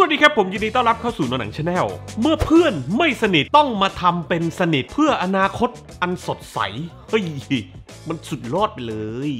สวัสดีครับ ผมยินดีต้อนรับเข้าสู่นหนังชาแนลเมื่อเพื่อนไม่สนิท ต้องมาทำเป็นสนิท เพื่ออนาคตอันสดใส เฮ้ย มันสุดยอดไปเลย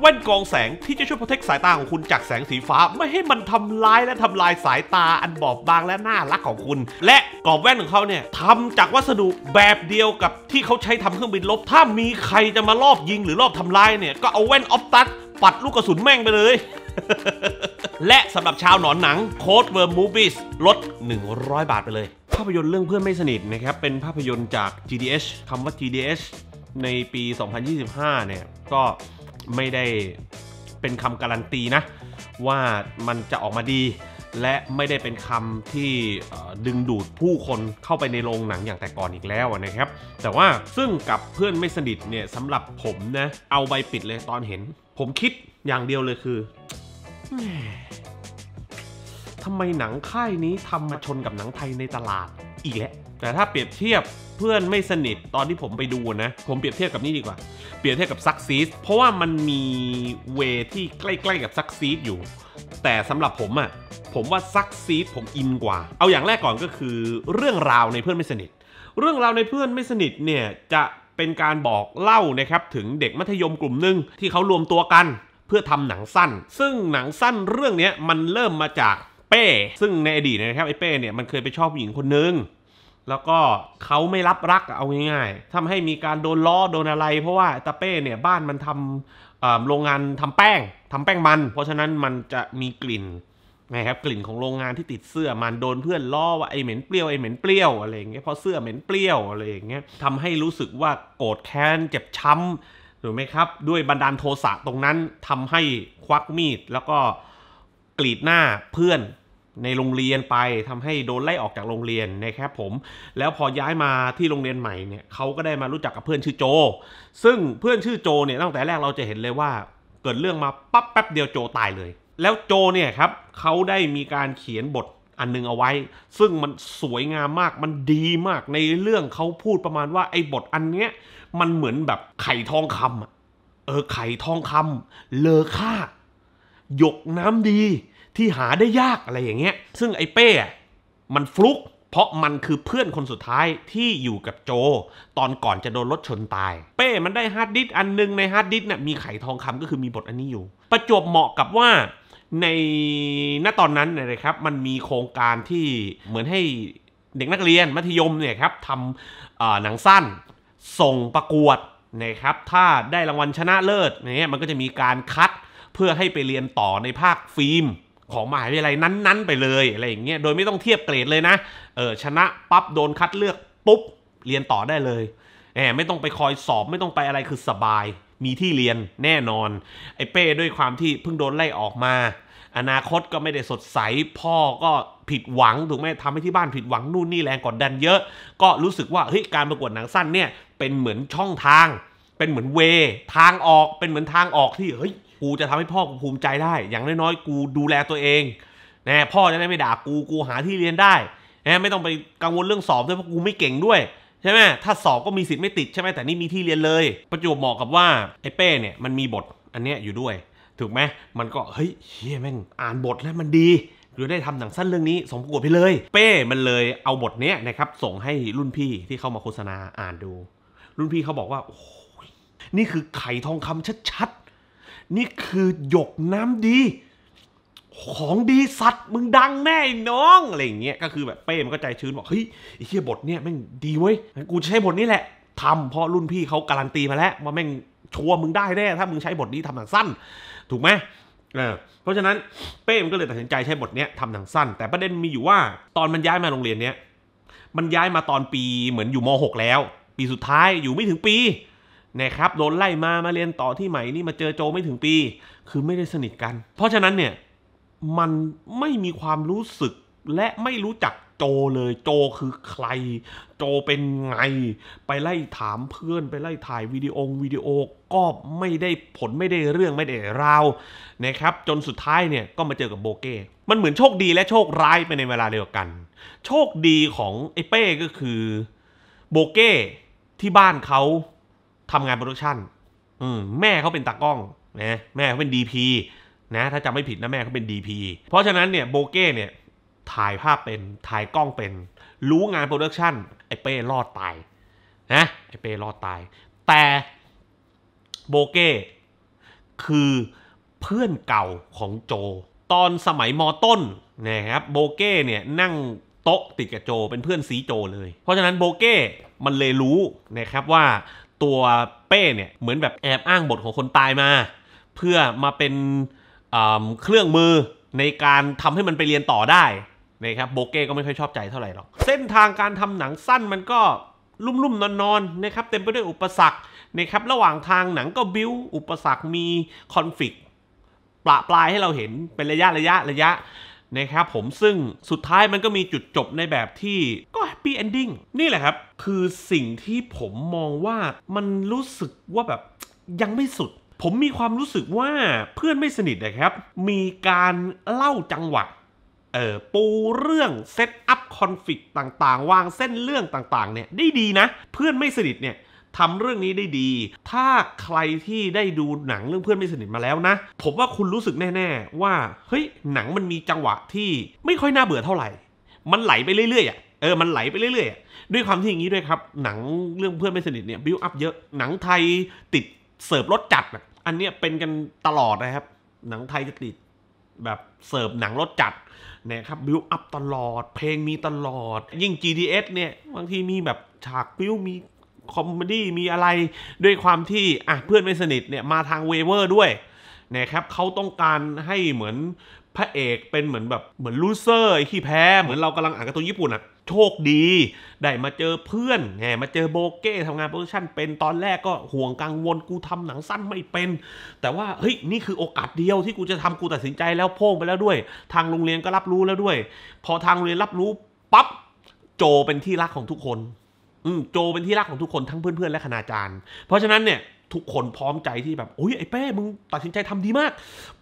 แว่นกองแสงที่จะช่วยปรเทคสายตาของคุณจากแสงสีฟ้า ไม่ให้มันทำร้ายและทำลายสายตาอันบอบบางและน่ารักของคุณ และกรอบแว่นของเขาเนี่ยทำจากวัสดุแบบเดียวกับที่เขาใช้ทำเครื่องบินลบ ถ้ามีใครจะมารอบยิงหรือรอบทำลายเนี่ย ก็เอาแว่นออฟตัสปัดลูกกระสุนแม่งไปเลย และสำหรับชาวหนอนหนังโค้ดเวิร์มมูฟวีสลด 100 บาทไปเลย ภาพยนตร์เรื่องเพื่อนไม่สนิทนะครับเป็นภาพยนตร์จาก g d s คำว่า g d s ในปี 2025เนี่ยก็ไม่ได้เป็นคำการันตีนะ ว่ามันจะออกมาดี และไม่ได้เป็นคำที่ดึงดูดผู้คนเข้าไปในโรงหนังอย่างแต่ก่อนอีกแล้วนะครับ แต่ว่าซึ่งกับเพื่อนไม่สนิทเนี่ยสำหรับผมนะเอาใบปิดเลยตอนเห็น ผมคิดอย่างเดียวเลยคือทำไมหนังค่ายนี้ทำมาชนกับหนังไทยในตลาดอีกแล้วแต่ถ้าเปรียบเทียบเพื่อนไม่สนิทตอนที่ผมไปดูนะ ผมเปรียบเทียบกับนี่ดีกว่า เปรียบเทียบกับซักซีส เพราะว่ามันมีเวที่ใกล้ๆ กับซักซีสอยู่ แต่สำหรับผมอะผมว่าซักซีสผมอินกว่า เอาอย่างแรกก่อนก็คือเรื่องราวในเพื่อนไม่สนิท เรื่องราวในเพื่อนไม่สนิทเนี่ยจะเป็นการบอกเล่านะครับถึงเด็กมัธยมกลุ่มหนึ่งที่เขารวมตัวกันเพื่อทำหนังสั้น ซึ่งหนังสั้นเรื่องนี้มันเริ่มมาจากเป้ซึ่งในอดีตนะครับไอ้เป้เนี่ยมันเคยไปชอบผู้หญิงคนนึงแล้วก็เขาไม่รับรักเอาง่าย ๆทำให้มีการโดนล้อโดนอะไร เพราะว่าตาเป้เนี่ยบ้านมันทำโรงงานทำแป้งทำแป้งมัน เพราะฉะนั้นมันจะมีกลิ่นนะครับกลิ่นของโรงงานที่ติดเสื้อมันโดนเพื่อนล้อว่าไอเหม็นเปรี้ยวไอเหม็นเปรี้ยวอะไรอย่างเงี้ยเพราะเสื้อเหม็นเปรี้ยวอะไรอย่างเงี้ยทำให้รู้สึกว่าโกรธแค้นเจ็บช้ำถูกไหมครับด้วยบันดาลโทสะตรงนั้นทำให้ควักมีด แล้วก็กรีดหน้าเพื่อนในโรงเรียนไปทำให้โดนไล่ออกจากโรงเรียนนะครับผม แล้วพอย้ายมาที่โรงเรียนใหม่เนี่ยเขาก็ได้มารู้จักกับเพื่อนชื่อโจซึ่งเพื่อนชื่อโจเนี่ยตั้งแต่แรกเราจะเห็นเลยว่า เกิดเรื่องมาปั๊บ แป๊บเดียวโจตายเลย แล้วโจเนี่ยครับเขาได้มีการเขียนบทอันนึงเอาไว้ ซึ่งมันสวยงามมากมันดีมาก ในเรื่องเขาพูดประมาณว่า ไอ้บทอันเนี้ยมันเหมือนแบบไข่ทองคำเออไข่ทองคำเลอค่าหยกน้ำดีที่หาได้ยากอะไรอย่างเงี้ย ซึ่งไอ้เป้ มันฟลุก เพราะมันคือเพื่อนคนสุดท้ายที่อยู่กับโจ ตอนก่อนจะโดนรถชนตาย เป้มันได้ฮาร์ดดิสอันนึง ในฮาร์ดดิสเนี่ยมีไขทองคำก็คือมีบทอันนี้อยู่ ประจบเหมาะกับว่าในณตอนนั้นนะครับ มันมีโครงการที่เหมือนให้เด็กนักเรียนมัธยมเนี่ยครับทำหนังสั้นส่งประกวดนะครับ ถ้าได้รางวัลชนะเลิศเนี่ยมันก็จะมีการคัดเพื่อให้ไปเรียนต่อในภาคฟิล์มของมหาวิทยาลัยนั้นๆไปเลยอะไรอย่างเงี้ยโดยไม่ต้องเทียบเกรดเลยนะเออชนะปั๊บโดนคัดเลือกปุ๊บเรียนต่อได้เลยแหมไม่ต้องไปคอยสอบ ไม่ต้องไปอะไรคือสบาย มีที่เรียนแน่นอนไอ้เป้ด้วยความที่เพิ่งโดนไล่ออกมา อนาคตก็ไม่ได้สดใสพ่อก็ผิดหวังถูกไหมทำให้ที่บ้านผิดหวังนู่นนี่แรงกดดันเยอะ ก็รู้สึกว่าเฮ้ยการประกวดหนังสั้นเนี่ยเป็นเหมือนช่องทาง เป็นเหมือนเวทางออกเป็นเหมือนทางออกที่เฮ้ยกูจะทำให้พ่อกูภูมิใจได้ อย่างน้อยๆ กูดูแลตัวเองนะพ่อจะได้ไม่ด่ากู กูหาที่เรียนได้นะไม่ต้องไปกังวลเรื่องสอบด้วยเพราะกูไม่เก่งด้วยใช่ไหมถ้าสอบก็มีสิทธิ์ไม่ติดใช่ไหมแต่นี่มีที่เรียนเลย ประจวบเหมาะกับว่า ไอ้เป้เนี่ยมันมีบทอันเนี้ยอยู่ด้วยถูกไหมมันก็เฮ้ยเฮียแม่ง อ่านบทแล้ว มันดีเราได้ทำหนังสั้นเรื่องนี้สมกวดไปเลย เป้มันเลยเอาบทเนี้ยนะครับส่งให้รุ่นพี่ที่เข้ามาโฆษณาอ่านดู รุ่นพี่เขาบอกว่าโอ้นี่คือไข่ทองคำชัดนี่คือ หยกน้ำดี ของดีสัตว์มึงดังแน่น้องอะไรอย่างเงี้ยก็คือแบบเป้มันก็ใจชื้นบอกเฮ้ยไอ้เหี้ยบทเนี่ยแม่งดีเว้ยงั้นกูจะใช้บทนี้แหละทำเพราะรุ่นพี่เขาการันตีมาแล้วว่าแม่งชัวร์มึงได้แน่ถ้ามึงใช้บทนี้ทำหนังสั้น ถูกไหมเเพราะฉะนั้นเป้มันก็เลยตัดสินใจใช้บทเนี้ยทำหนังสั้น แต่ประเด็นมีอยู่ว่าตอนมันย้ายมาโรงเรียนเนี้ยมันย้ายมาตอนปีเหมือนอยู่ม .6 แล้ว ปีสุดท้ายอยู่ไม่ถึงปีนะครับโดนไล่มามาเรียนต่อที่ใหม่นี่มาเจอโจไม่ถึงปี คือไม่ได้สนิทกัน เพราะฉะนั้นเนี่ย มันไม่มีความรู้สึกและไม่รู้จักโจเลย โจคือใคร โจเป็นไง ไปไล่ถามเพื่อน ไปไล่ถ่ายวิดีโอวิดีโอก็ไม่ได้ผลไม่ได้เรื่องไม่ได้ราวนะครับจนสุดท้ายเนี่ยก็มาเจอกับโบเก้ มันเหมือนโชคดีและโชคร้ายไปในเวลาเดียวกัน โชคดีของไอ้เป้ก็คือโบเก้ที่บ้านเขาทำงานโปรดักชันแม่เขาเป็นตากล้องนะ แม่เขาเป็น DP นะ ถ้าจำไม่ผิดนะแม่เขาเป็น DP เพราะฉะนั้นเนี่ยโบเก้เนี่ยถ่ายภาพเป็นถ่ายกล้องเป็นรู้งานโปรดักชันไอเป้รอดตายนะไอเป้รอดตายแต่โบเก้คือเพื่อนเก่าของโจตอนสมัยม ต้นนะครับโบเก้เนี่ยนั่งโต๊ะติดกับโจเป็นเพื่อนสีโจเลย เพราะฉะนั้นโบเก้มันเลยรู้นะครับว่าตัวเป้เนี่ยเหมือนแบบแอบอ้างบทของคนตายมา เพื่อมาเป็นเครื่องมือในการทำให้มันไปเรียนต่อได้นะครับโบเก้ก็ไม่ค่อยชอบใจเท่าไหร่หรอกเส้นทางการทำหนังสั้นมันก็ลุ่มๆนอนๆนะครับเต็มไปด้วยอุปสรรคนะครับระหว่างทางหนังก็บิ้วอุปสรรคมีคอนฟ lict ปละปลายให้เราเห็นเป็นระยะระยะระยะนะครับผมซึ่งสุดท้ายมันก็มีจุดจบในแบบที่ก็แฮปปี้เอนดิ้งนี่แหละครับ คือสิ่งที่ผมมองว่ามันรู้สึกว่าแบบยังไม่สุด ผมมีความรู้สึกว่าเพื่อนไม่สนิทนะครับ มีการเล่าจังหวะเออปูเรื่องเซตอัพคอนฟ lict ต่างๆ วางเส้นเรื่องต่างๆ เนี่ยได้ดีนะเพื่อนไม่สนิทเนี่ยทำเรื่องนี้ได้ดี ถ้าใครที่ได้ดูหนังเรื่องเพื่อนไม่สนิทมาแล้วนะ ผมว่าคุณรู้สึกแน่ ๆ ว่า เฮ้ย หนังมันมีจังหวะที่ไม่ค่อยน่าเบื่อเท่าไหร่ มันไหลไปเรื่อยๆอ่ะเออมันไหลไปเรื่อยๆด้วยความที่อย่างนี้ด้วยครับ หนังเรื่องเพื่อนไม่สนิทเนี่ยบิวอัพเยอะหนังไทยติดเสิร์ฟรถจัดอันเนี้ยเป็นกันตลอดนะครับ หนังไทยจะติด แบบเสิร์ฟ หนังรถจัดนะครับบิวอัพตลอดเพลงมีตลอด ยิ่ง g d s เนี่ย บางทีมีแบบฉากบิวมีคอมเมดี้มีอะไรด้วยความที่อ่ะเพื่อนไม่สนิทเนี่ยมาทางเวเวอร์ด้วยนะครับเขาต้องการให้เหมือนพระเอกเป็นเหมือนแบบเหมือนลูเซอร์ขี้แพ้เหมือนเรากำลังอ่านการ์ตูนญี่ปุ่นอะโชคดี ได้มาเจอเพื่อนไงมาเจอโบเก้ทำงานโปรดักชั่นเป็นตอนแรกก็ห่วงกังวลกูทำหนังสั้นไม่เป็น แต่ว่าเฮ้ยนี่คือโอกาสเดียวที่กูจะทำกูตัดสินใจแล้วโพ่งไปแล้วด้วย ทางโรงเรียนก็รับรู้แล้วด้วย พอทางโรงเรียนรับรู้ปั๊บโจเป็นที่รักของทุกคนอืมโจเป็นที่รักของทุกคน ทั้งเพื่อนเพื่อนและคณาจารย์ เพราะฉะนั้นเนี่ยทุกคนพร้อมใจที่แบบโอ้ยไอ้เป้ มึงตัดสินใจทำดีมาก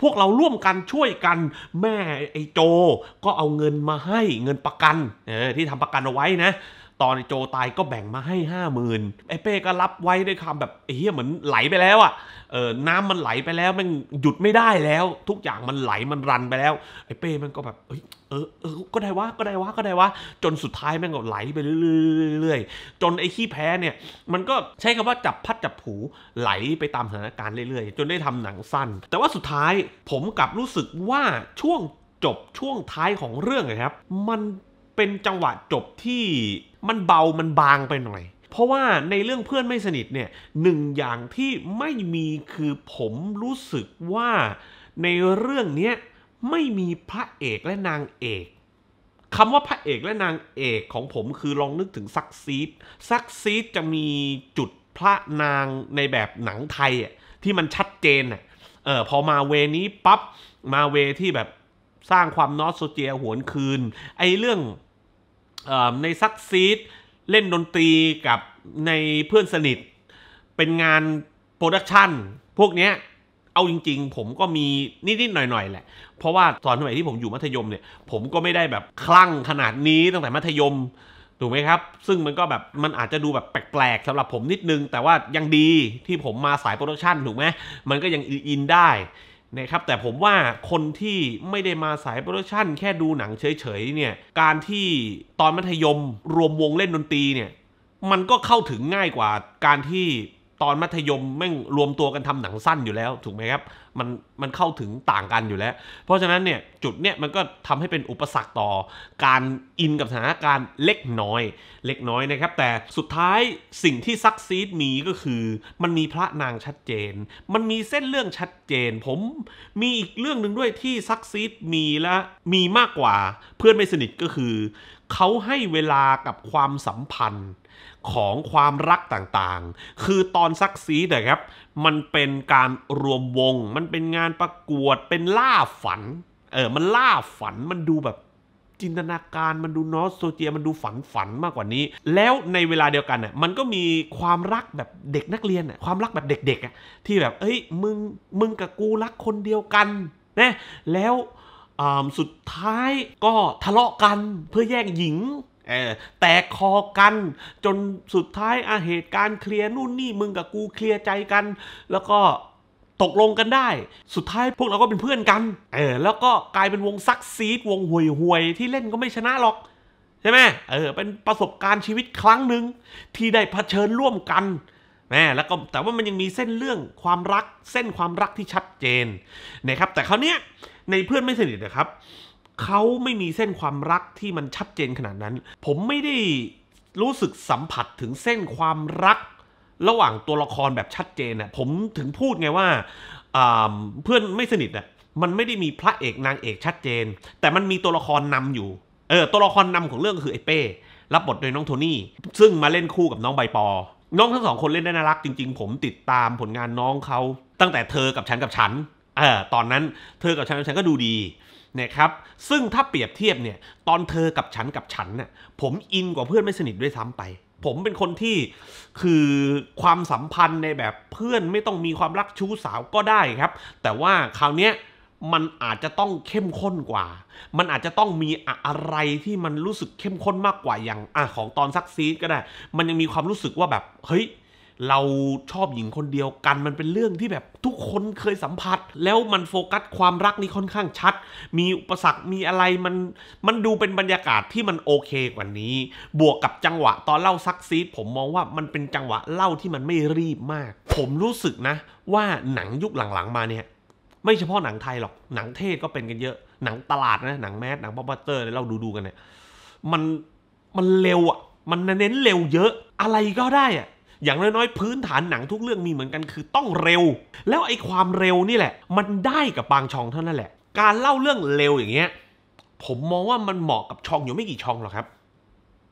พวกเราร่วมกันช่วยกันแม่ไอ้โจ ก็เอาเงินมาให้เงินประกันเออที่ทำประกันเอาไว้นะตอนโจตายก็แบ่งมาให้ห้าหมื่นไอ้เป้ก็รับไว้ด้วยคำแบบเฮียเหมือนไหลไปแล้วอ่ะเออน้ำมันไหลไปแล้วมันหยุดไม่ได้แล้ว ทุกอย่างมันไหลมันรันไปแล้ว ไอ้เป้มันก็แบบเออเออก็ได้วะก็ได้วะก็ได้วะจนสุดท้ายมันก็ไหลไปเรื่อยๆจนไอ้ขี้แพ้เนี่ยมันก็ใช้คำว่าจับพัดจับผูไหลไปตามสถานการณ์เรื่อยๆจนได้ทำหนังสั้น แต่ว่าสุดท้ายผมกลับรู้สึกว่าช่วงจบช่วงท้ายของเรื่องนะครับมันเป็นจังหวะจบที่มันเบา มันบางไปหน่อย เพราะว่าในเรื่องเพื่อนไม่สนิทเนี่ยหนึ่งอย่างที่ไม่มีคือผมรู้สึกว่าในเรื่องนี้ไม่มีพระเอกและนางเอกคำว่าพระเอกและนางเอกของผมคือลองนึกถึงซักซีดซักซีดจะมีจุดพระนางในแบบหนังไทย ที่มันชัดเจนเออพอมาเวนี้ปับ๊บมาเวที่แบบสร้างความนอสโซเจียหวนคืน ไอเรื่องในซักซีด เล่นดนตรีกับในเพื่อนสนิทเป็นงานโปรดักชันพวกเนี้ยเอาจริง ๆ ผมก็มีนิดๆ หน่อยๆ แหละ เพราะว่าตอนสมัยที่ผมอยู่มัธยมเนี่ยผมก็ไม่ได้แบบคลั่งขนาดนี้ตั้งแต่มัธยม ถูกไหมครับ ซึ่งมันก็แบบมันอาจจะดูแบบแปลกๆสำหรับผมนิดนึง แต่ว่ายังดีที่ผมมาสายโปรดักชันถูกไหมมันก็ยังอินได้นะครับ แต่ผมว่าคนที่ไม่ได้มาสายโปรดักชันแค่ดูหนังเฉยๆเนี่ย การที่ตอนมัธยมรวมวงเล่นดนตรีเนี่ย มันก็เข้าถึงง่ายกว่าการที่ตอนมัธยมแม่งรวมตัวกันทำหนังสั้นอยู่แล้ว ถูกไหมครับมันมันเข้าถึงต่างกันอยู่แล้ว เพราะฉะนั้นเนี่ยจุดเนี่ยมันก็ทำให้เป็นอุปสรรคต่อการอินกับสถานการณ์เล็กน้อย เล็กน้อยนะครับ แต่สุดท้ายสิ่งที่ซักซีดมีก็คือ มันมีพระนางชัดเจน มันมีเส้นเรื่องชัดเจนผมมีอีกเรื่องหนึ่งด้วยที่ซักซีดมีและมีมากกว่าเพื่อนไม่สนิทก็คือเขาให้เวลากับความสัมพันธ์ของความรักต่างๆ คือตอนซักซีดนะครับ มันเป็นการรวมวง มันเป็นงานประกวดเป็นล่าฝัน เออมันล่าฝัน มันดูแบบ จินตนาการ มันดูนอสโซเจีย มันดูฝันฝันมากกว่านี้ แล้วในเวลาเดียวกันน่ะมันก็มีความรักแบบเด็กนักเรียนน่ะความรักแบบเด็กๆ ที่แบบเอ้ย มึง มึงกับกูรักคนเดียวกัน นะ แล้วสุดท้ายก็ทะเลาะกันเพื่อแย่งหญิงออแตกคอกันจนสุดท้ายอาเหตุการณ์เคลียร์นู่นนี่มึงกับกูเคลียร์ใจกัน แล้วก็ตกลงกันได้ สุดท้ายพวกเราก็เป็นเพื่อนกันเออแล้วก็กลายเป็นวงซักซีดวงห่วยห่วยที่เล่นก็ไม่ชนะหรอกใช่ไหมเออเป็นประสบการณ์ชีวิตครั้งหนึ่งที่ได้เผชิญร่วมกันแม่แล้วก็แต่ว่ามันยังมีเส้นเรื่องความรักเส้นความรักที่ชัดเจนนะครับ แต่คราวเนี้ยในเพื่อนไม่สนิทนะครับเขาไม่มีเส้นความรักที่มันชัดเจนขนาดนั้น ผมไม่ได้รู้สึกสัมผัสถึงเส้นความรัก ระหว่างตัวละครแบบชัดเจนนะผมถึงพูดไงว่าเพื่อนไม่สนิทนะมันไม่ได้มีพระเอกนางเอกชัดเจน แต่มันมีตัวละครนำอยู่ เออตัวละครนำของเรื่องคือไอ้เป้รับบทโดยน้องโทนี่ซึ่งมาเล่นคู่กับน้องใบปอ น้องทั้งสองคนเล่นได้น่ารักจริง ๆ ผมติดตามผลงานน้องเขา ตั้งแต่เธอกับฉันกับฉันเออตอนนั้นเธอ กับฉันกับฉันก็ดูดีนะครับ ซึ่งถ้าเปรียบเทียบเนี่ยตอนเธอกับฉันกับฉันน่ยผมอินกว่าเพื่อนไม่สนิทด้วยซ้ำไป ผมเป็นคนที่คือความสัมพันธ์ในแบบเพื่อนไม่ต้องมีความรักชู้สาวก็ได้ครับ แต่ว่าคราวเนี้ยมันอาจจะต้องเข้มข้นกว่า มันอาจจะต้องมีอะไรที่มันรู้สึกเข้มข้นมากกว่าอย่างอ่ะของตอนซักซีก็ได้ มันยังมีความรู้สึกว่าแบบเฮ้ยเราชอบหญิงคนเดียวกัน มันเป็นเรื่องที่แบบทุกคนเคยสัมผัสแล้วมันโฟกัสความรักนี่ค่อนข้างชัด มีอุปสรรคมีอะไรมันมันดูเป็นบรรยากาศที่มันโอเคกว่านี้ บวกกับจังหวะตอนเล่าซักซีดผมมองว่ามันเป็นจังหวะเล่าที่มันไม่รีบมาก ผมรู้สึกนะว่าหนังยุคหลังๆมาเนี่ย ไม่เฉพาะหนังไทยหรอก หนังเทศก็เป็นกันเยอะหนังตลาดนะ หนังแมสหนังบ๊อปเตอร์เราดูดูกันเนี่ยมันมันเร็วอ่ะมันเน้นเร็วเยอะอะไรก็ได้อ่ะอย่างน้อยๆ พื้นฐานหนังทุกเรื่องมีเหมือนกันคือต้องเร็ว แล้วไอ้ความเร็ว นี่แหละ มันได้กับบางช่องเท่านั้นแหละ การเล่าเรื่องเร็วอย่างเงี้ยผมมองว่ามันเหมาะกับช่องอยู่ไม่กี่ช่องหรอกครับ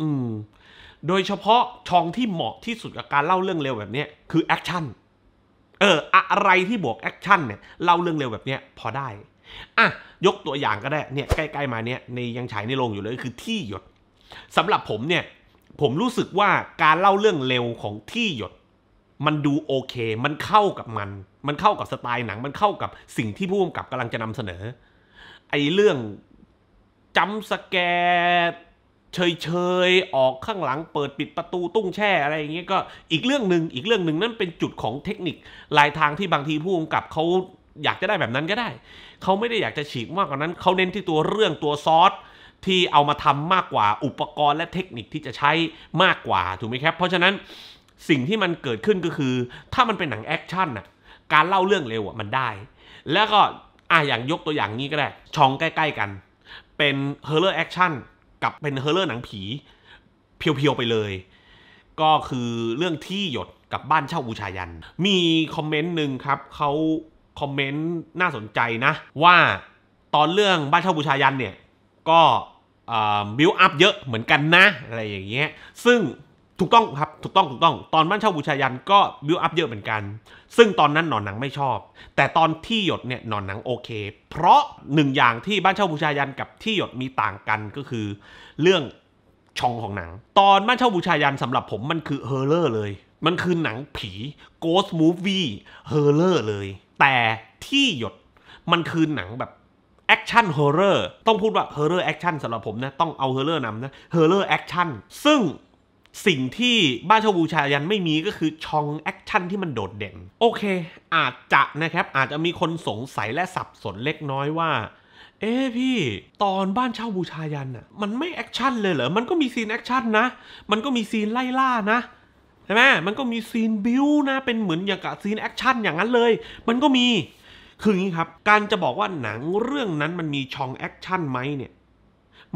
อืม โดยเฉพาะช่องที่เหมาะที่สุดกับการเล่าเรื่องเร็วแบบเนี้ยคือแอคชั่นเออ อะไรที่บวกแอคชั่นเนี่ยเล่าเรื่องเร็วแบบเนี้ยพอได้อ่ะยกตัวอย่างก็ได้ เนี่ย ใกล้ๆมาเนี่ยในยังฉายในโรงอยู่เลยคือที่หยดสำหรับผมเนี่ยผมรู้สึกว่าการเล่าเรื่องเร็วของที่หยด มันดูโอเค มันเข้ากับมัน มันเข้ากับสไตล์หนัง มันเข้ากับสิ่งที่ผู้กำกับกำลังจะนำเสนอไอ้เรื่องจำสแกเฉยเฉยออกข้างหลัง เปิดปิดประตูตุ้งแช่อะไรอย่างเงี้ยก็อีกเรื่องหนึ่งอีกเรื่องหนึ่งนั่นเป็นจุดของเทคนิคลายทางที่บางทีผู้กำกับเขาอยากจะได้แบบนั้นก็ได้เขาไม่ได้อยากจะฉีกมากกว่านั้นเขาเน้นที่ตัวเรื่องตัวซอสที่เอามาทำมากกว่าอุปกรณ์และเทคนิคที่จะใช้มากกว่าถูกไหมครับ เพราะฉะนั้นสิ่งที่มันเกิดขึ้นก็คือ ถ้ามันเป็นหนังแอคชั่นน่ะ การเล่าเรื่องเร็วอ่ะ มันได้ แล้วก็อ่ะอย่างยกตัวอย่างนี้ก็ได้ช่องใกล้ ๆ กัน เป็นเฮอร์เรอร์แอคชั่นกับเป็นเฮอร์เรอร์หนังผี เพียว ๆ ไปเลย ก็คือเรื่องที่หยดกับบ้านเช่าบูชายัน มีคอมเมนต์หนึ่งครับเขาคอมเมนต์น่าสนใจนะว่าตอนเรื่องบ้านเช่าบูชายันเนี่ยก็บิวอัพเยอะเหมือนกันนะอะไรอย่างเงี้ย ซึ่งถูกต้องครับถูกต้องถูกต้อง ตอนบ้านเช่าบูชายันก็บิวอัพเยอะเหมือนกัน ซึ่งตอนนั้นหนอนหนังไม่ชอบ แต่ตอนที่หยดเนี่ยหนอนหนังโอเค เพราะหนึ่งอย่างที่บ้านเช่าบูชายันกับที่หยดมีต่างกันก็คือเรื่องช่องของหนัง ตอนบ้านเช่าบูชายันสำหรับผมมันคือเฮอร์เลอร์เลย มันคือหนังผีโกสต์มูฟวี่เฮอร์เลอร์เลย แต่ที่หยดมันคือหนังแบบแอคชั่นเฮอร์เรอร์ต้องพูดว่าเฮอร์เรอร์แอคชั่นสำหรับผมนะต้องเอาเฮอร์เรอร์นำนะเฮอร์เรอร์แอคชั่นซึ่งสิ่งที่บ้านเช่าบูชายันไม่มีก็คือชองแอคชั่นที่มันโดดเด่นโอเค อาจจะนะครับอาจจะมีคนสงสัยและสับสนเล็กน้อยว่า เอ๊พี่ ตอนบ้านเช่าบูชายันอะมันไม่แอคชั่นเลยเหรอ มันก็มีซีนแอคชั่นนะ มันก็มีซีนไล่ล่านะ ใช่ไหมมันก็มีซีนบิวนะเป็นเหมือนอย่างกับซีนแอคชั่นอย่างนั้นเลย มันก็มีคืออย่างนี้ครับ การจะบอกว่าหนังเรื่องนั้นมันมีช่องแอคชั่นไหมเนี่ย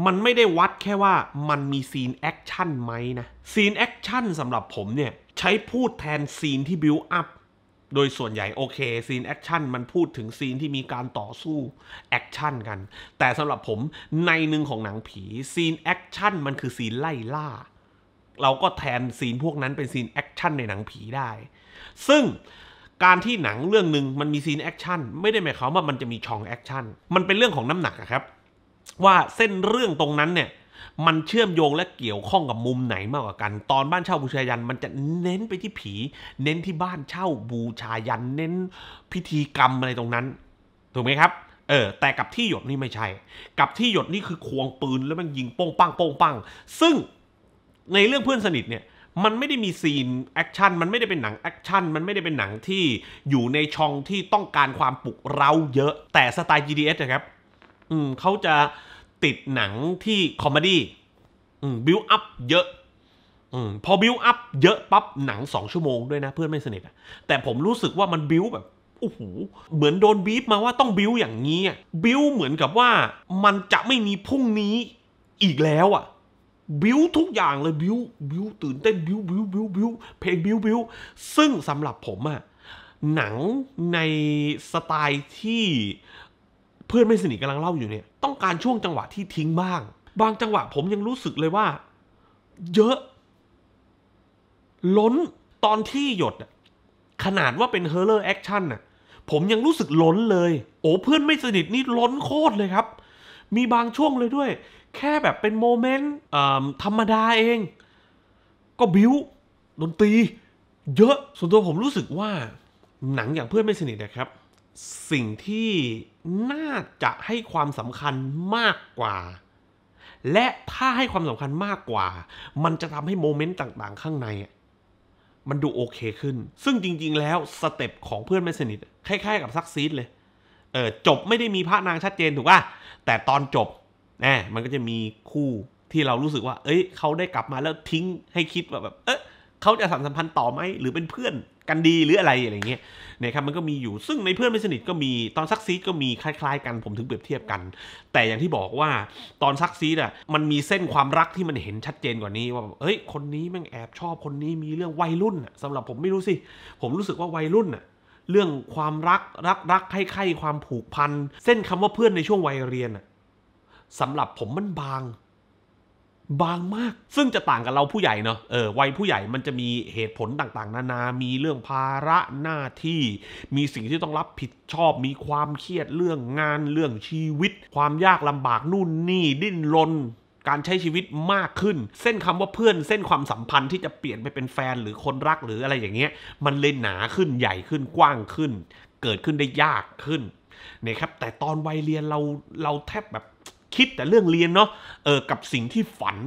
มันไม่ได้วัดแค่ว่ามันมีซีนแอคชั่นไหมนะ ซีนแอคชั่นสำหรับผมเนี่ย ใช้พูดแทนซีนที่บิวอัพ โดยส่วนใหญ่โอเคซีนแอคชั่นมันพูดถึงซีนที่มีการต่อสู้แอคชั่นกัน แต่สำหรับผมในหนึ่งของหนังผีซีนแอคชั่นมันคือซีนไล่ล่า เราก็แทนซีนพวกนั้นเป็นซีนแอคชั่นในหนังผีได้ ซึ่งการที่หนังเรื่องหนึ่งมันมีซีนแอคชั่นไม่ได้หมายความว่ามันจะมีช่องแอคชั่น มันเป็นเรื่องของน้ำหนักครับ ว่าเส้นเรื่องตรงนั้นเนี่ย มันเชื่อมโยงและเกี่ยวข้องกับมุมไหนมากกว่ากัน ตอนบ้านเช่าบูชายัน มันจะเน้นไปที่ผี เน้นที่บ้านเช่าบูชายันเน้นพิธีกรรมอะไรตรงนั้นถูกไหมครับเออแต่กับที่หยดนี่ไม่ใช่ กับที่หยดนี่คือควงปืนแล้วมันยิงโป้งปังโป้งปังซึ่งในเรื่องเพื่อนสนิทเนี่ยมันไม่ได้มีซีนแอคชั่น มันไม่ได้เป็นหนังแอคชั่น มันไม่ได้เป็นหนังที่อยู่ในช่องที่ต้องการความปลุกเร้าเยอะ แต่สไตล์ GDS นะครับ อืมเขาจะติดหนังที่คอมเมดี้บิวอัพเยอะอพอบิวอัพเยอะปั๊บ หนังสองชั่วโมงด้วยนะเพื่อนไม่สนิทอะแต่ผมรู้สึกว่ามันบิวแบบโอ้โหเหมือนโดนบีบมาว่าต้องบิวอย่างนี้บิวเหมือนกับว่ามันจะไม่มีพรุ่งนี้อีกแล้วอะบิวทุกอย่างเลยบิวบิวตื่นเต้นบิวบิวบิวบิวเพลงบิวบิวซึ่งสำหรับผมอะหนังในสไตล์ที่เพื่อนไม่สนิทกำลังเล่าอยู่เนี่ยต้องการช่วงจังหวะที่ทิ้งบ้าง บางจังหวะ ผมยังรู้สึกเลยว่า เยอะล้นตอนที่หยดขนาดว่าเป็นเฮอร์เลอร์แอคชั่นน่ะผมยังรู้สึกล้นเลยโอ้เพื่อนไม่สนิทนี่ล้นโคตรเลยครับ มีบางช่วงเลยด้วยแค่แบบเป็นโมเมนต์ธรรมดาเอง ก็บิวดนตรีเยอะส่วนตัวผมรู้สึกว่าหนังอย่างเพื่อนไม่สนิทนะครับ สิ่งที่น่าจะให้ความสำคัญมากกว่า และถ้าให้ความสำคัญมากกว่า มันจะทำให้โมเมนต์ต่างๆ ข้างใน มันดูโอเคขึ้น ซึ่งจริงๆ แล้วสเต็ปของเพื่อนไม่สนิทคล้ายๆกับซักซีดเลยเออจบไม่ได้มีพระนางชัดเจนถูกป่ะแต่ตอนจบนะมันก็จะมีคู่ที่เรารู้สึกว่า เอ้ยเขาได้กลับมาแล้วทิ้งให้คิดว่าแบบ เอ๊ะเขาจะสัมพันธ์ต่อไหมหรือเป็นเพื่อนกันดีหรืออะไรอะไรเงี้ยนะครับมันก็มีอยู่ซึ่งในเพื่อนไม่สนิทก็มีตอนซักซีก็มีคล้ายๆ กันผมถึงเปรียบเทียบกัน แต่อย่างที่บอกว่าตอนซักซีอ่ะมันมีเส้นความรักที่มันเห็นชัดเจนกว่านี้ว่าเอ้ยคนนี้แม่งแอบชอบคนนี้มีเรื่องวัยรุ่นอะสำหรับผมไม่รู้สิผมรู้สึกว่าวัยรุ่นอ่ะเรื่องความรักรักรักใคร่ความผูกพันเส้นคำว่าเพื่อนในช่วงวัยเรียนอ่ะสำหรับผมมันบาง บางมาก ซึ่งจะต่างกับเราผู้ใหญ่เนาะ เออ วัยผู้ใหญ่มันจะมีเหตุผลต่างๆ นานา มีเรื่องภาระหน้าที่ มีสิ่งที่ต้องรับผิดชอบ มีความเครียดเรื่องงานเรื่องชีวิต ความยากลำบากนู่นนี่ดิ้นรนการใช้ชีวิตมากขึ้น เส้นคำว่าเพื่อน เส้นความสัมพันธ์ที่จะเปลี่ยนไปเป็นแฟนหรือคนรักหรืออะไรอย่างเงี้ย มันเลยหนาขึ้นใหญ่ขึ้นกว้างขึ้น เกิดขึ้นได้ยากขึ้นนะครับ แต่ตอนวัยเรียนเรา เราแทบแบบิดแต่เรื่องเรียนเนาะเออกับสิ่งที่ฝัน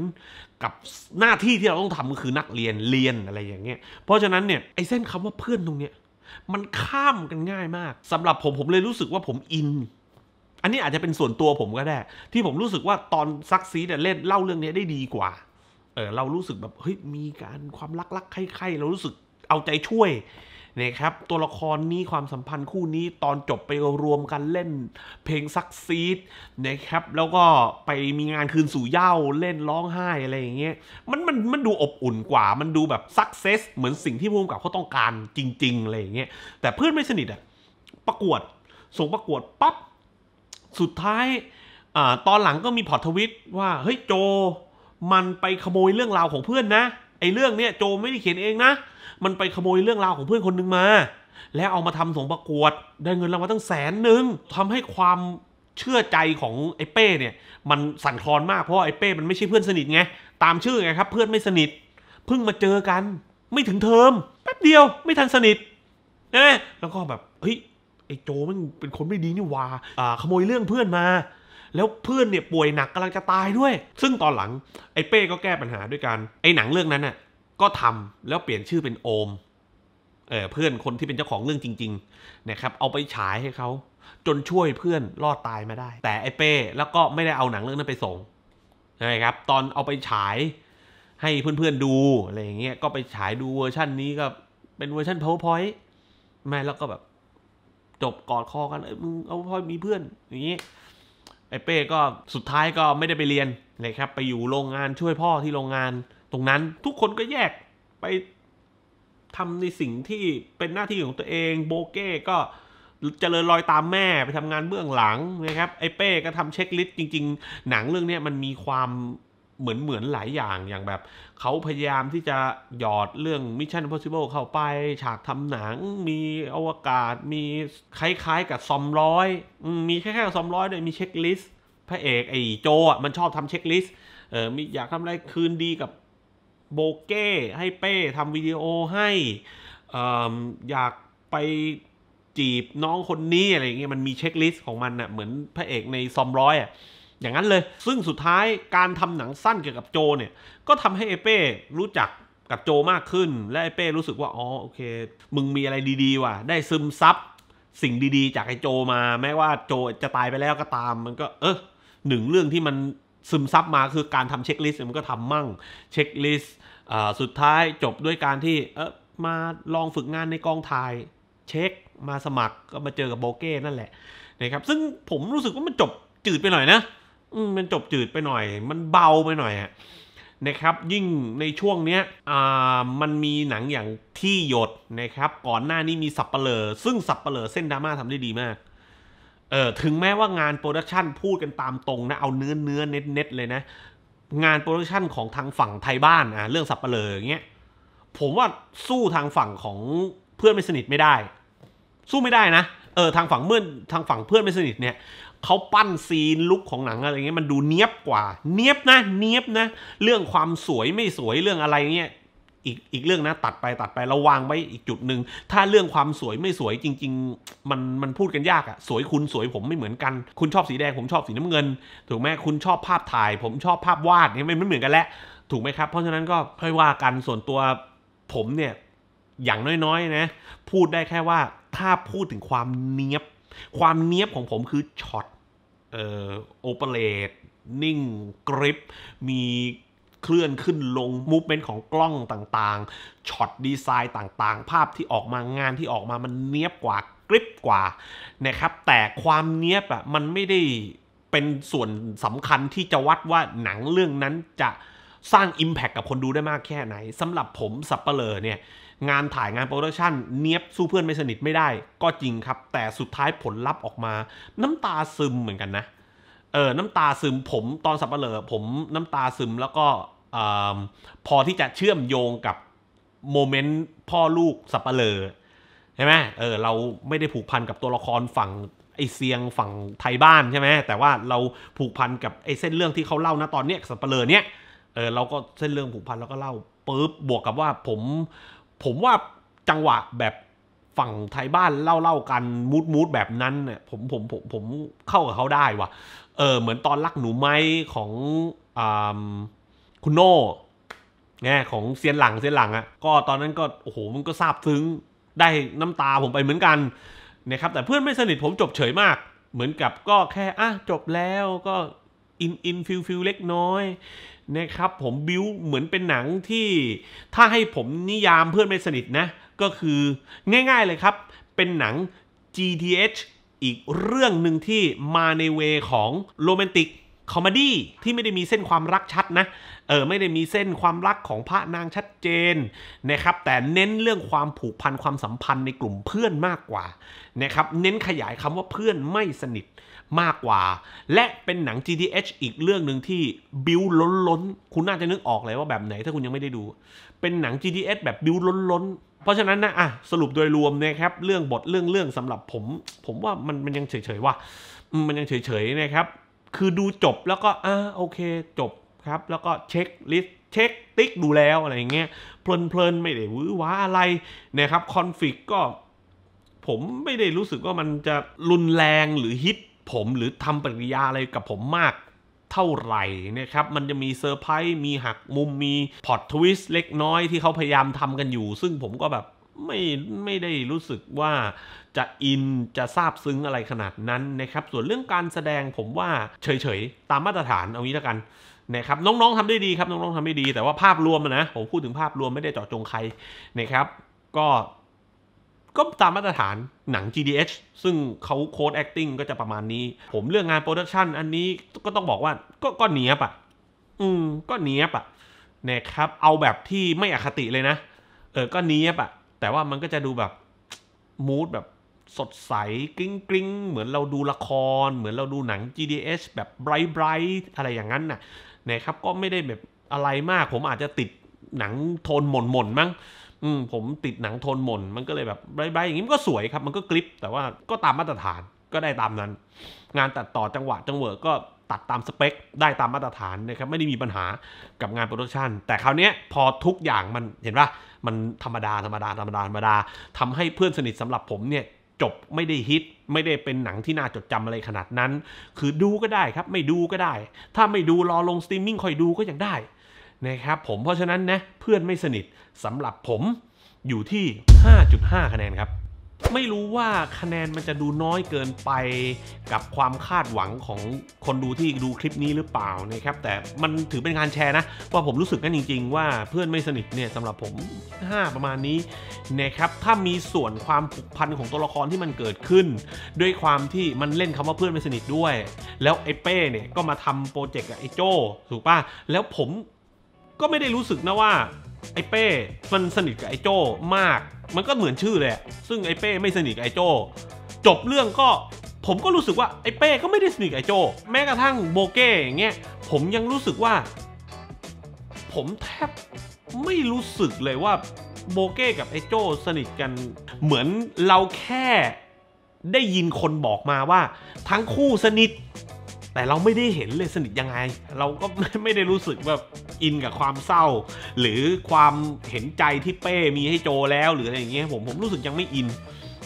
กับหน้าที่ที่เราต้องทำก็คือนักเรียนเรียนอะไรอย่างเงี้ยเพราะฉะนั้นเนี่ยไอ้เส้นคำว่าเพื่อนตรงเนี้ยมันข้ามกันง่ายมากสำหรับผมผมเลยรู้สึกว่าผมอิน อันนี้อาจจะเป็นส่วนตัวผมก็ได้ ที่ผมรู้สึกว่าตอนซักซียเล่นเล่าเรื่องนี้ได้ดีกว่าเออเรารู้สึกแบบเฮ้ยมีการความรักๆใครๆเรารู้สึกเอาใจช่วยนะครับตัวละครนี้ความสัมพันธ์คู่นี้ตอนจบไปรวมกันเล่นเพลงซักซีดนะครับแล้วก็ไปมีงานคืนสู่เย้าเล่นร้องไห้อะไรอย่างเงี้ยมันมันมันดูอบอุ่นกว่า มันดูแบบซักเซสเหมือนสิ่งที่พูกกับเขาต้องการจริงๆอะไรอย่างเงี้ยแต่เพื่อนไม่สนิทอะประกวดส่งประกวดปับ๊บสุดท้ายอตอนหลังก็มีพอร์ทวิตว่าเฮ้ยโจมันไปขโมยเรื่องราวของเพื่อนนะไอ้เรื่องเนี้ยโจไม่ได้เขียนเองนะ มันไปขโมยเรื่องราวของเพื่อนคนหนึ่งมา แล้วเอามาทำส่งประกวด ได้เงินรางวัลตั้งแสนหนึ่งทำให้ความเชื่อใจของไอ้เป้เนี่ย มันสั่นคลอนมาก เพราะไอ้เป้มันไม่ใช่เพื่อนสนิทไง ตามชื่อไงครับ เพื่อนไม่สนิท เพิ่งมาเจอกันไม่ถึงเทอมแป๊บเดียวไม่ทันสนิทนะแล้วก็แบบเฮ้ยไอ้โจมันเป็นคนไม่ดีนี่วาอ่า ขโมยเรื่องเพื่อนมาแล้วเพื่อนเนี่ยป่วยหนักกำลังจะตายด้วย ซึ่งตอนหลังไอ้เป้ก็แก้ปัญหาด้วยการไอ้หนังเรื่องนั้นน่ะก็ทำแล้วเปลี่ยนชื่อเป็นโอม เออเพื่อนคนที่เป็นเจ้าของเรื่องจริงๆนะครับเอาไปฉายให้เขาจนช่วยเพื่อนรอดตายมาได้ แต่ไอ้เป้แล้วก็ไม่ได้เอาหนังเรื่องนั้นไปส่งนะครับ ตอนเอาไปฉาย ให้เพื่อนๆดูอะไรอย่างเงี้ย ก็ไปฉายดูเวอร์ชั่นนี้ก็เป็นเวอร์ชัน powerpoint ไม่แล้วก็แบบจบกอดคอกันเอ้ยมึงเอาพอยมีเพื่อนอย่างเงี้ไอ้เป้ก็สุดท้ายก็ไม่ได้ไปเรียนเลยครับ ไปอยู่โรงงานช่วยพ่อที่โรงงาน ตรงนั้นทุกคนก็แยกไปทำในสิ่งที่เป็นหน้าที่ของตัวเองโบเก้ก็จเจริญรอยตามแม่ไปทำงานเบื้องหลังนะครับไอ้เป้ก็ทำเช็คลิสต์จริง ๆ หนังเรื่องนี้มันมีความเหมือนเหมือนหลายอย่างอย่างแบบ เขาพยายามที่จะหยอดเรื่อง Mission Impossible เข้าไปฉากทำหนัง มีอวกาศมีคล้ายๆกับซอมร้อยมีคล้ายๆกับซอมร้อย้วยมีเช็คลิสต์พระเอกไอ้โจอ่ะ มันชอบทำเช็คลิสต์เออมีอยากทำอะไรคืนดีกับโบเก้ให้เป้ทำวิดีโอให้อ่ออยากไปจีบน้องคนนี้อะไรอย่างเงี้ยมันมีเช็คลิสต์ของมันอนะ่ะเหมือนพระเอกในซอมร้อยอ่ะอย่างนั้นเลย ซึ่งสุดท้ายการทำหนังสั้นเกี่ยวกับโจเนี่ย ก็ทำให้เอเป้รู้จักกับโจมากขึ้น และเอเป้รู้สึกว่า อ๋อโอเค มึงมีอะไรดีๆว่ะ ได้ซึมซับสิ่งดีๆจากไอ้โจมา แม้ว่าโจจะตายไปแล้วก็ตาม มันก็เออหนึ่งเรื่องที่มันซึมซับมาคือการทำเช็คลิสต์ มันก็ทำมั่งเช็คลิสต์สุดท้ายจบด้วยการที่เออมาลองฝึกงานในกองถ่ายเช็คมาสมัครก็มาเจอกับโบเก้นั่นแหละนะครับ ซึ่งผมรู้สึกว่ามันจบจืดไปหน่อยนะมันจบจืดไปหน่อย มันเบาไปหน่อยอะนะครับ ยิ่งในช่วงเนี้ย อ่า มันมีหนังอย่างที่หยด นะครับ ก่อนหน้านี้มีสับเปลอซึ่งสับเปลอเส้นดราม่าทำได้ดีมาก เออถึงแม้ว่างานโปรดักชันพูดกันตามตรงนะ เอาเนื้อเนื้อเน็ตเน็ตเลยนะ งานโปรดักชันของทางฝั่งไทยบ้านอ่ะ เรื่องสับเปลออย่างเงี้ย ผมว่าสู้ทางฝั่งของเพื่อนไม่สนิทไม่ได้ สู้ไม่ได้นะเออ ทางฝั่งเมื่อนทางฝั่งเพื่อนไม่สนิทเนี่ยเขาปั้นซีนลุกของหนังอะไรเงี้ยมันดูเนี้ยบกว่าเนี้ยบนะ เนี้ยบนะ เรื่องความสวยไม่สวยเรื่องอะไรเงี้ยอีกอีกเรื่องนะตัดไปตัดไประวางไว้อีกจุดหนึ่งถ้าเรื่องความสวยไม่สวยจริง ๆ มันมันพูดกันยากอะสวยคุณสวย ผมไม่เหมือนกัน คุณชอบสีแดงผมชอบสีน้ำเงิน ถูกไหมคุณชอบภาพถ่ายผมชอบภาพวาดเนี่ยไม่เหมือนกันแล้วถูกไหมครับเพราะฉะนั้นก็ค่อยว่ากันส่วนตัวผมเนี่ยอย่างน้อยๆ นะ พูดได้แค่ว่าถ้าพูดถึงความเนี้ยบ ความเนี้ยบของผมคือช็อต เอ่อ โอเปเรตนิ่ง กริป มีเคลื่อนขึ้นลง มูฟเมนต์ของกล้องต่างๆ ช็อตดีไซน์ต่างๆ ภาพที่ออกมางานที่ออกมามันเนี้ยบกว่า กริปกว่า นะครับ แต่ความเนี้ยบอะมันไม่ได้เป็นส่วนสำคัญที่จะวัดว่าหนังเรื่องนั้นจะสร้าง Impact กับคนดูได้มากแค่ไหนสำหรับผม สับเปลอเนี่ย งานถ่ายงานโปรดักชันเนี้ยบสู้เพื่อนไม่สนิทไม่ได้ ก็จริงครับ แต่สุดท้ายผลลัพธ์ออกมา น้ำตาซึมเหมือนกันนะ เออน้ำตาซึมผมตอนสับเปลอผมน้ำตาซึมแล้วก็พอที่จะเชื่อมโยงกับ โมเมนต์พ่อลูกสับเปลอใช่ไหมเออเราไม่ได้ผูกพันกับตัวละครฝั่งไอเซียงฝั่งไทยบ้านใช่ไหมแต่ว่าเราผูกพันกับไอเส้นเรื่องที่เขาเล่านะตอนเนี้ยสับเปลอเนี้ยเออเราก็เส้นเรื่องผูกพันแล้วก็เล่าปุ๊บบวกกับว่าผมผมว่าจังหวะแบบฝั่งไทยบ้านเล่าเล่ากันมูดมูดแบบนั้นเนี่ยผมผมผมผมเข้ากับเขาได้ว่ะเออเหมือนตอนรักหนูไม้ของอคุณโน่แง่ของเซียนหลังเซียนหลังอะ่ะก็ตอนนั้นก็โอ้โหมันก็ซาบซึ้งได้น้ำตาผมไปเหมือนกันนะครับแต่เพื่อนไม่สนิทผมจบเฉยมาก เหมือนกับก็แค่อ่ะจบแล้วก็อินอินฟิลฟิลเล็กน้อย นะครับ ผม บิวเหมือนเป็นหนังที่ถ้าให้ผมนิยามเพื่อนไม่สนิทนะ ก็คือง่ายๆเลยครับ เป็นหนัง GTH อีกเรื่องหนึ่งที่มาในเวของ โรแมนติก คอมดี้ที่ไม่ได้มีเส้นความรักชัดนะเออไม่ได้มีเส้นความรักของพระนางชัดเจนนะครับแต่เน้นเรื่องความผูกพันความสัมพันธ์ในกลุ่มเพื่อนมากกว่านะครับเน้นขยายคำว่าเพื่อนไม่สนิทมากกว่า และเป็นหนัง GTH อีกเรื่องหนึ่งที่บิวล้นล้นคุณน่าจะนึกออกเลยว่าแบบไหนถ้าคุณยังไม่ได้ดู เป็นหนัง GTH แบบบิวล้นล้นเพราะฉะนั้นนะอ่ะสรุปโดยรวมนะครับเรื่องบทเรื่องเรื่องสำหรับผมผมว่ามันมันยังเฉยๆว่า มันยังเฉยๆนะครับ คือดูจบแล้วก็อ่าโอเค จบครับ แล้วก็เช็คลิสต์เช็คติ๊กดูแล้ว อะไรเงี้ยเงี้ย เพลินๆ ไม่ได้วื้อว้าอะไรนะครับ คอนฟ lict ก็ ผมไม่ได้รู้สึกว่ามันจะรุนแรงหรือฮิตผมหรือทำปฏิกิริยาอะไรกับผมมากเท่าไหร่นะครับ มันจะมีเซอร์ไพรส์มีหักมุมมีพอตทวิสต์เล็กน้อยที่เขาพยายามทำกันอยู่ ซึ่งผมก็แบบไม่ไม่ได้รู้สึกว่าจะอินจะซาบซึ้งอะไรขนาดนั้นนะครับส่วนเรื่องการแสดงผมว่าเฉยๆตามมาตรฐานเอางี้ละกันนะครับน้องๆทำได้ดีครับ น้องๆทำได้ดี แต่ว่าภาพรวมนะผมพูดถึงภาพรวมไม่ได้เจาะจงใครนะครับ ก็ ก็ตามมาตรฐานหนัง GDH ซึ่งเขาโค้ด acting ก็จะประมาณนี้ ผมเรื่องงานโปรดักชันอันนี้ก็ต้องบอกว่า ก็ก็เนี้ยป่ะ อืม ก็เนี้ยป่ะนะครับ เอาแบบที่ไม่อคติเลยนะ เออก็เนี้ยป่ะ แต่ว่ามันก็จะดูแบบ มูดแบบสดใสกริ้งกริ้งเหมือนเราดูละคร เหมือนเราดูหนัง GDH แบบไบรท์ไบรท์อะไรอย่างนั้นน่ะนะครับก็ไม่ได้แบบอะไรมากผมอาจจะติดหนังโทนหม่นหม่นมั้งอืมผมติดหนังโทนหม่นมันก็เลยแบบใบๆอย่างนี้มันก็สวยครับ มันก็กริปแต่ว่าก็ตามมาตรฐานก็ได้ตามนั้น งานตัดต่อจังหวะจังเวอร์ก็ตัดตามสเปค ได้ตามมาตรฐานนะครับไม่ได้มีปัญหากับงานโปรดักชันแต่คราวนี้พอทุกอย่างมันเห็นป่มันธรรมดาธรรมดาธรรมดาธรรมดาทำให้เพื่อนสนิทสำหรับผมเนี่ยจบ ไม่ได้ฮิตไม่ได้เป็นหนังที่น่าจดจำอะไรขนาดนั้น คือดูก็ได้ครับไม่ดูก็ได้ ถ้าไม่ดูรอลงสตรีมมิ่งคอยดูก็ยังได้นะครับผมเพราะฉะนั้นนะเพื่อนไม่สนิทสำหรับผมอยู่ที่ 5.5 คะแนนครับไม่รู้ว่าคะแนนมันจะดูน้อยเกินไปกับความคาดหวังของคนดูที่ดูคลิปนี้หรือเปล่านะครับแต่มันถือเป็นการแชร์นะว่าผมรู้สึกนันจริง ๆ ว่าเพื่อนไม่สนิทเนี่ยสำหรับผม 5 ประมาณนี้นะครับ ถ้ามีส่วนความผูกพันของตัวละครที่มันเกิดขึ้น ด้วยความที่มันเล่นคำว่าเพื่อนไม่สนิทด้วย แล้วไอ้เป้เนี่ยก็มาทำโปรเจกต์กับไอ้โจถูกป่ะแล้วผมก็ไม่ได้รู้สึกนะว่าไอ้เป้มันสนิทกับไอ้โจมาก มันก็เหมือนชื่อเลยซึ่งไอ้เป้ไม่สนิทกับไอ้โจจบเรื่องก็ผมก็รู้สึกว่าไอ้เป้ก็ไม่ได้สนิทกับไอ้โจแม้กระทั่งโบเก้อย่างเงี้ยผมยังรู้สึกว่าผมแทบไม่รู้สึกเลยว่าโบเก้กับไอ้โจสนิทกันเหมือนเราแค่ ได้ยินคนบอกมาว่าทั้งคู่สนิทแต่เราไม่ได้เห็นเลยสนิทยังไง เราก็ไม่ได้รู้สึกแบบอินกับความเศร้า หรือความเห็นใจที่เป้มีให้โจแล้วหรืออะไรอย่างเงี้ยผมผมรู้สึกยังไม่อิน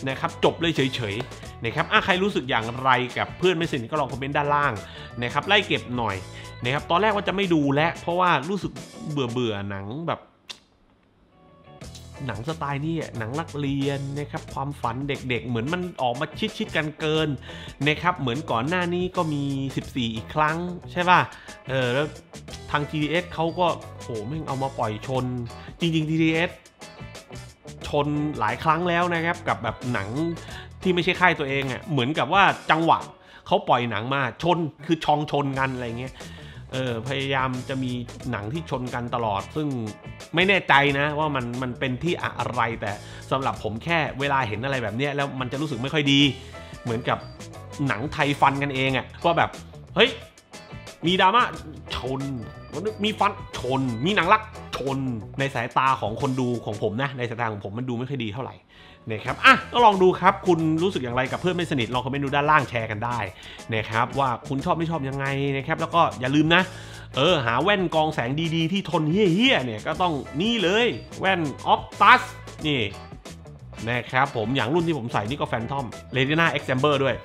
นะครับจบเลยเฉย ๆ นะครับอ่ะใครรู้สึกอย่างไรกับเพื่อนไม่สนิทก็ลองคอมเมนต์ด้านล่างนะครับ ไล่เก็บหน่อยนะครับ ตอนแรกว่าจะไม่ดูแลเพราะว่ารู้สึกเบื่อเบื่อหนังแบบหนังสไตล์นี้หนังรักเรียนนะครับความฝันเด็กๆ เหมือนมันออกมาชิดๆกันเกินนะครับ เหมือนก่อนหน้านี้ก็มี 14 อีกครั้ง ใช่ป่ะเออแล้วทาง TDS เขาก็ โหแม่งเอามาปล่อยชน จริงๆ TDS ชนหลายครั้งแล้วนะครับ กับแบบหนังที่ไม่ใช่ค่ายตัวเองอะ่ะเหมือนกับว่าจังหวะเขาปล่อยหนังมา ชนคือชองชนกันอะไรเงี้ยเออพยายามจะมีหนังที่ชนกันตลอด ซึ่งไม่แน่ใจนะว่ามันมันเป็นที่อะไรแต่สำหรับผมแค่เวลาเห็นอะไรแบบนี้ แล้วมันจะรู้สึกไม่ค่อยดี เหมือนกับหนังไทยฟันกันเองอะว่าแบบ เฮ้ย มีดราม่าชนมีฟันชน มีหนังรักชน ในสายตาของคนดูของผมนะ ในสายตาของผมมันดูไม่ค่อยดีเท่าไหร่นะครับ อ่ะก็ลองดูครับ คุณรู้สึกอย่างไรกับเพื่อนไม่สนิท ลองคอมเมนต์ดูด้านล่างแชร์กันได้นะครับ ว่าคุณชอบไม่ชอบยังไงนะครับ แล้วก็อย่าลืมนะ เออ หาแว่นกองแสงดีๆ ที่ทนเฮี้ยๆเนี่ย ก็ต้องนี่เลย แว่นออฟตัสนี่นะครับผมอย่างรุ่นที่ผมใส่นี่ก็แฟนทอมเลดีน่าเอ็กซ์แอมเบอร์ด้วย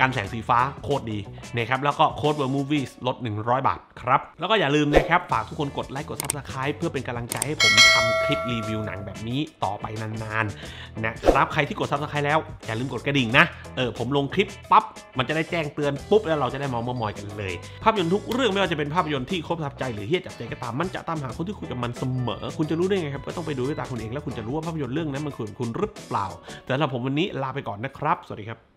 กันแสงสีฟ้าโคตรดีนะครับแล้วก็โค้ดเวอร์มูวี่ลด 100 บาทครับ แล้วก็อย่าลืมนะครับ ฝากทุกคนกดไลค์กดซับสไคร b ์เพื่อเป็นกำลังใจให้ผมทำคลิปรีวิวหนังแบบนี้ต่อไปนานๆ นะครับใครที่กดซับสไคร b ์แล้ว อย่าลืมกดกระดิ่งนะ เออ ผมลงคลิปปั๊บ มันจะได้แจ้งเตือนปุ๊บ แล้วเราจะได้มองมอยกันเลย ภาพยนตร์ทุกเรื่องไม่ว่าจะเป็นภาพยนตร์ที่ครบทับใจหรือเฮี้ยจับใจก็ตาม มันจะตามหาคนที่คุยกับมันเสมอ คุณจะรู้ได้ไงครับก็ต้องไปดูด้วยตาคุณเองแล้วคุณจะรู้ว่าภาพยนตร์เรื่องนั้นมันคุยกับคุณหรือเปล่าแต่สำหรับผมวันนี้ลาไปก่อนนะครับสวัสดีครับ